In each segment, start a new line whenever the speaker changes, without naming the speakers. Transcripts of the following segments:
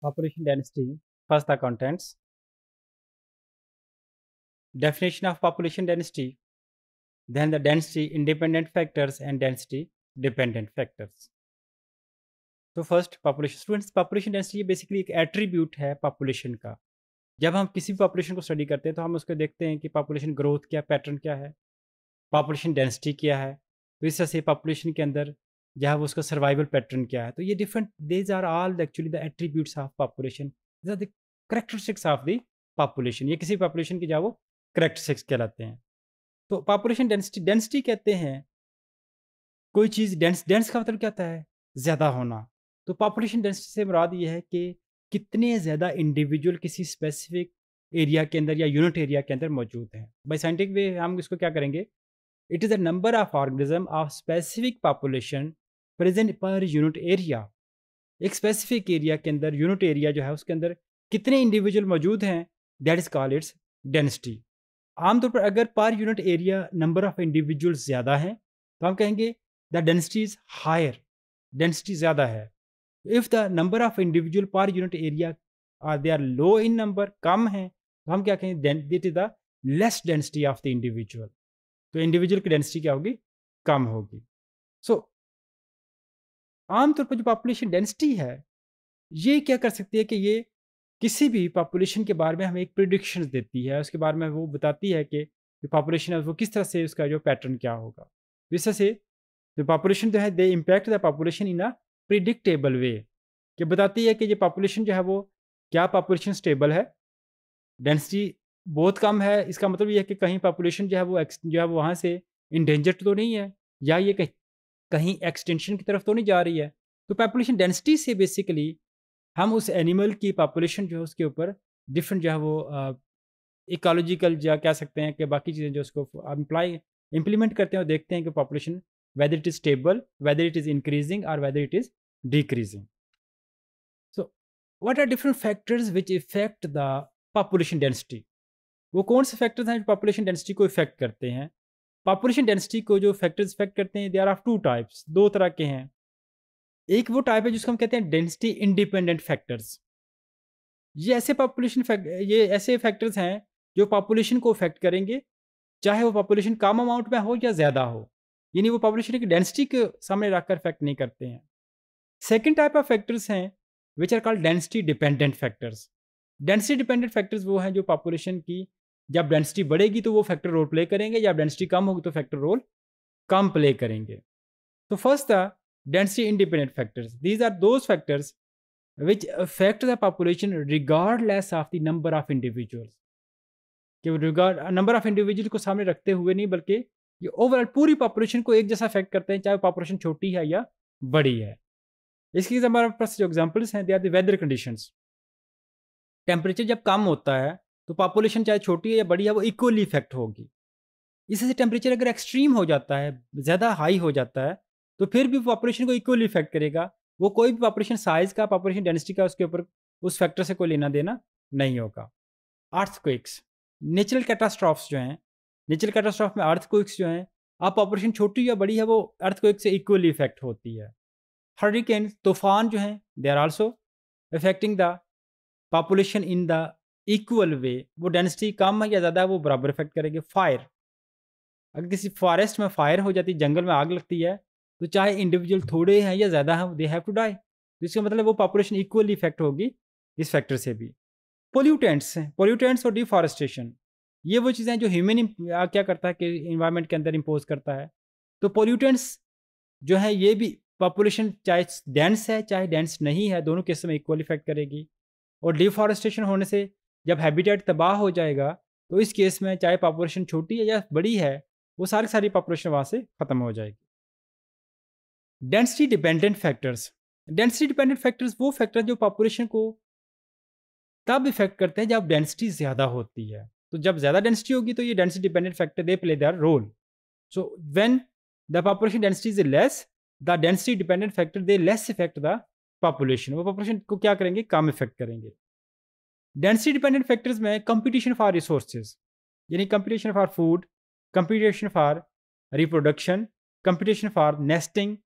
population density. First the contents. Definition of population density. Then the density independent factors and density dependent factors. तो first population students population density basically एक attribute है population का जब हम किसी भी population को स्टडी करते हैं तो हम उसको देखते हैं कि पॉपुलेशन ग्रोथ क्या पैटर्न क्या है पॉपुलेशन डेंसिटी क्या है तो इस तरह से पॉपुलेशन के अंदर या उसका सर्वाइवल पैटर्न क्या है तो ये different these are all actually the attributes of population the characteristics of the population ये किसी पॉपुलेशन जहाँ वो करेक्टरिस्टिक्स कहलाते हैं तो पॉपुलेशन डेंसिटी डेंसिटी कहते हैं कोई चीज़ डेंस डेंस का मतलब क्या होता है ज़्यादा होना तो पॉपुलेशन डेंसिटी से मुराद ये है कि कितने ज़्यादा इंडिविजुअल किसी स्पेसिफिक एरिया के अंदर या यूनिट एरिया के अंदर मौजूद हैं बाई साइंटिफिक वे हम इसको क्या करेंगे it is the number of organism of specific population present per unit area एक स्पेसिफिक एरिया के अंदर यूनिट एरिया जो है उसके अंदर कितने इंडिविजुअल मौजूद हैं that is call its density आमतौर पर अगर per unit area number of individual ज़्यादा हैं तो हम कहेंगे the density is higher density ज़्यादा है if the number of individual per unit area are they are low in number कम हैं तो हम क्या कहेंगे that is the less density of the individual तो इंडिविजुअल की डेंसिटी क्या होगी कम होगी सो आमतौर पर जो पॉपुलेशन डेंसिटी है ये क्या कर सकती है कि ये किसी भी पॉपुलेशन के बारे में हमें एक प्रिडिक्शन देती है उसके बारे में वो बताती है कि जो पॉपुलेशन है वो किस तरह से उसका जो पैटर्न क्या होगा तो इस तरह से जो पॉपुलेशन जो है they impact the population in a predictable way कि बताती है कि ये पॉपुलेशन जो है वो क्या पॉपुलेशन स्टेबल है डेंसिटी बहुत कम है इसका मतलब ये है कि कहीं पॉपुलेशन जो है वो जो है वहाँ से इंडेंजर तो नहीं है या ये कहीं कहीं एक्सटेंशन की तरफ तो नहीं जा रही है तो पॉपुलेशन डेंसिटी से बेसिकली हम उस एनिमल की पॉपुलेशन जो है उसके ऊपर डिफरेंट जो है वो इकोलॉजिकल या कह सकते हैं कि बाकी चीज़ें जो उसको इम्प्लाई इम्प्लीमेंट करते हैं और देखते हैं कि population whether it is stable whether it is increasing और whether it is decreasing so what are different factors which effect the population density वो कौन से फैक्टर्स हैं जो पॉपुलेशन डेंसिटी को इफेक्ट करते हैं पॉपुलेशन डेंसिटी को जो फैक्टर्स इफेक्ट करते हैं they are of two types दो तरह के हैं एक वो टाइप है जिसको हम कहते हैं डेंसिटी इंडिपेंडेंट फैक्टर्स ये ऐसे पॉपुलेशन ये ऐसे फैक्टर्स हैं जो पॉपुलेशन को अफेक्ट करेंगे चाहे वो पॉपुलेशन कम अमाउंट में हो या ज़्यादा हो यानी वो पॉपुलेशन की डेंसिटी के सामने रखकर इफेक्ट नहीं करते हैं सेकेंड टाइप ऑफ फैक्टर्स हैं which are called density dependent factors density dependent factors वो हैं जो पॉपुलेशन की जब डेंसिटी बढ़ेगी तो वो फैक्टर रोल प्ले करेंगे जब डेंसिटी कम होगी तो फैक्टर रोल कम प्ले करेंगे तो फर्स्ट था independent factors these are those factors which affect the population regardless of the number of individuals कि रिगार्ड नंबर ऑफ इंडिविजुअल को सामने रखते हुए नहीं बल्कि ये ओवरऑल पूरी पॉपुलेशन को एक जैसा अफेक्ट करते हैं चाहे पॉपुलेशन छोटी है या बड़ी है इसके हमारे पास जो एग्जाम्पल्स हैं they are the weather conditions temperature जब कम होता है तो पॉपुलेशन चाहे छोटी है या बड़ी है वो इक्वली इफेक्ट होगी इससे टेम्परेचर अगर एक्सट्रीम हो जाता है ज़्यादा हाई हो जाता है तो फिर भी पॉपुलेशन को इक्वली इफेक्ट करेगा वो कोई भी पॉपुलेशन साइज़ का पॉपुलेशन डेंसिटी का उसके ऊपर उस फैक्टर से कोई लेना देना नहीं होगा क्विक्स नेचुरल कैटास्ट्रॉफ्स जो हैं नेचुरल कैटास्ट्रॉफ में अर्थक्विक्स जो हैं आप पॉपुलेशन छोटी या बड़ी है वो अर्थक्विक से इक्वली इफेक्ट होती है हर्रिकेन तूफान जो हैं they are also affecting the population in the equal way वो डेंसिटी कम है या ज़्यादा है वो बराबर इफेक्ट करेगी फायर अगर किसी फॉरेस्ट में फायर हो जाती है जंगल में आग लगती है तो चाहे इंडिविजुअल थोड़े हैं या ज़्यादा हैं दे हैव टू डाई तो इसका मतलब वो पॉपुलेशन इक्वली इफेक्ट होगी इस फैक्टर से भी पोल्यूटेंट्स हैं पोल्यूटेंट्स और डिफॉरेस्टेशन ये वो चीज़ें जो ह्यूमन क्या करता है कि इन्वायरमेंट के अंदर इम्पोज करता है तो पोल्यूटेंट्स जो है ये भी पॉपुलेशन चाहे डेंस है चाहे डेंस नहीं है दोनों केस में इक्वल इफेक्ट करेगी और डिफॉरेस्टेशन होने से जब हैबिटेट तबाह हो जाएगा तो इस केस में चाहे पॉपुलेशन छोटी है या बड़ी है वो सारी सारी पॉपुलेशन वहाँ से ख़त्म हो जाएगी density dependent factors density dependent factors वो फैक्टर जो पॉपुलेशन को तब इफेक्ट करते हैं जब डेंसिटी ज़्यादा होती है तो जब ज़्यादा डेंसिटी होगी तो ये density dependent factor they play their role so when the population density is less the density dependent factor they less effect the population वो पॉपुलेशन को क्या करेंगे कम इफेक्ट करेंगे डेंसिटी डिपेंडेंट फैक्टर्स में कंपटीशन फॉर रिसोर्सेज यानी competition for food competition for reproduction competition for nesting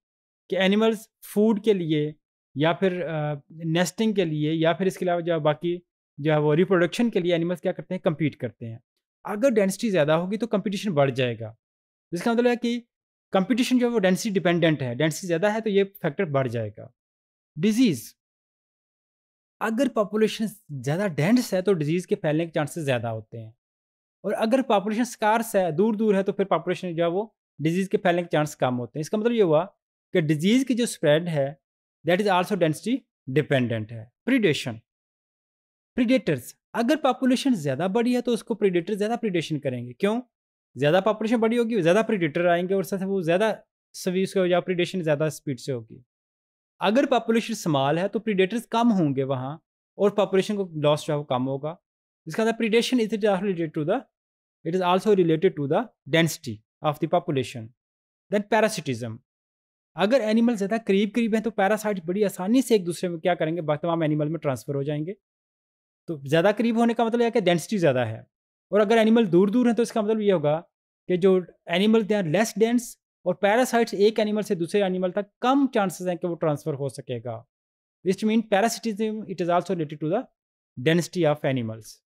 के animals food के लिए या फिर नेस्टिंग uh, के लिए या फिर इसके अलावा जो बाकी जो है वो रिप्रोडक्शन के लिए एनिमल्स क्या करते हैं कम्पीट करते हैं अगर डेंसिटी ज़्यादा होगी तो कंपटीशन बढ़ जाएगा जिसका मतलब है कि कंपटीशन जो है वो डेंसिटी डिपेंडेंट है डेंसिटी ज़्यादा है तो ये फैक्टर बढ़ जाएगा डिजीज़ अगर पॉपुलेशन ज़्यादा डेंस है तो डिजीज़ के फैलने के चांसेस ज़्यादा होते हैं और अगर पॉपुलेशन स्कार्स है दूर दूर है तो फिर पॉपुलेशन जो है वो डिजीज़ के फैलने के चांस कम होते हैं इसका मतलब ये हुआ कि डिजीज़ की जो स्प्रेड है that is also density dependent है प्रीडेशन प्रीडेटर्स अगर पॉपुलेशन ज़्यादा बड़ी है तो उसको प्रीडेटर ज़्यादा प्रीडेशन करेंगे क्यों ज़्यादा पॉपुलेशन बड़ी होगी ज़्यादा प्रीडेटर आएंगे और साथ वो ज़्यादा सभी उसका प्रीडेशन ज़्यादा स्पीड से होगी अगर पॉपुलेशन स्मॉल है तो प्रीडेटर्स कम होंगे वहाँ और पॉपुलेशन को लॉस जो है वो कम होगा इसका अंदर predation is it related to the it is also related to the density of the population then parasitism अगर एनिमल ज़्यादा करीब करीब हैं तो पैरासाइट बड़ी आसानी से एक दूसरे में क्या करेंगे तमाम एनिमल में ट्रांसफ़र हो जाएंगे तो ज़्यादा करीब होने का मतलब यह कि डेंसिटी ज़्यादा है और अगर एनिमल दूर दूर हैं तो इसका मतलब ये होगा कि जो animal they are less dense और पैरासाइट्स एक एनिमल से दूसरे एनिमल तक कम चांसेस हैं कि वो ट्रांसफ़र हो सकेगा which mean parasitism it is also related to the density of animals